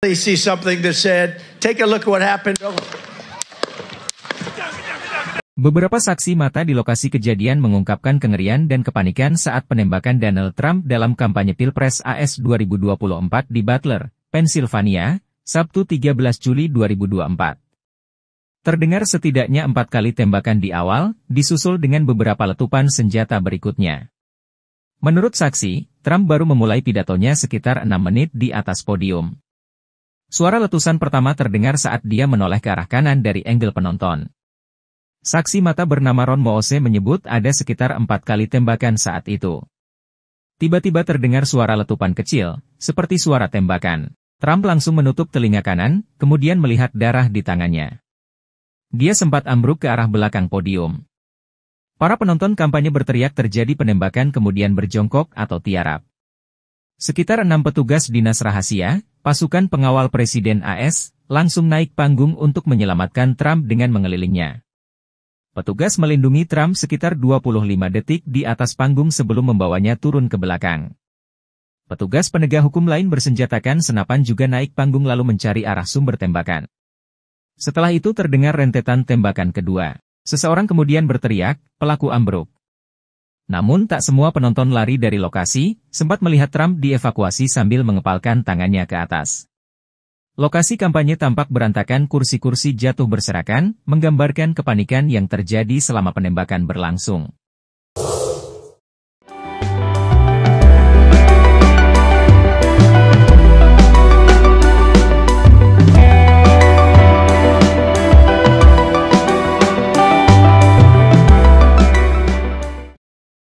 They see something that said, take a look at what happened. Beberapa saksi mata di lokasi kejadian mengungkapkan kengerian dan kepanikan saat penembakan Donald Trump dalam kampanye Pilpres AS 2024 di Butler, Pennsylvania, Sabtu 13 Juli 2024. Terdengar setidaknya empat kali tembakan di awal, disusul dengan beberapa letupan senjata berikutnya. Menurut saksi, Trump baru memulai pidatonya sekitar enam menit di atas podium. Suara letusan pertama terdengar saat dia menoleh ke arah kanan dari angle penonton. Saksi mata bernama Ron Moose menyebut ada sekitar empat kali tembakan saat itu. Tiba-tiba terdengar suara letupan kecil, seperti suara tembakan. Trump langsung menutup telinga kanan, kemudian melihat darah di tangannya. Dia sempat ambruk ke arah belakang podium. Para penonton kampanye berteriak terjadi penembakan kemudian berjongkok atau tiarap. Sekitar enam petugas dinas rahasia, pasukan pengawal Presiden AS langsung naik panggung untuk menyelamatkan Trump dengan mengelilingnya. Petugas melindungi Trump sekitar 25 detik di atas panggung sebelum membawanya turun ke belakang. Petugas penegak hukum lain bersenjatakan senapan juga naik panggung lalu mencari arah sumber tembakan. Setelah itu terdengar rentetan tembakan kedua. Seseorang kemudian berteriak, pelaku ambruk. Namun tak semua penonton lari dari lokasi, sempat melihat Trump dievakuasi sambil mengepalkan tangannya ke atas. Lokasi kampanye tampak berantakan kursi-kursi jatuh berserakan, menggambarkan kepanikan yang terjadi selama penembakan berlangsung.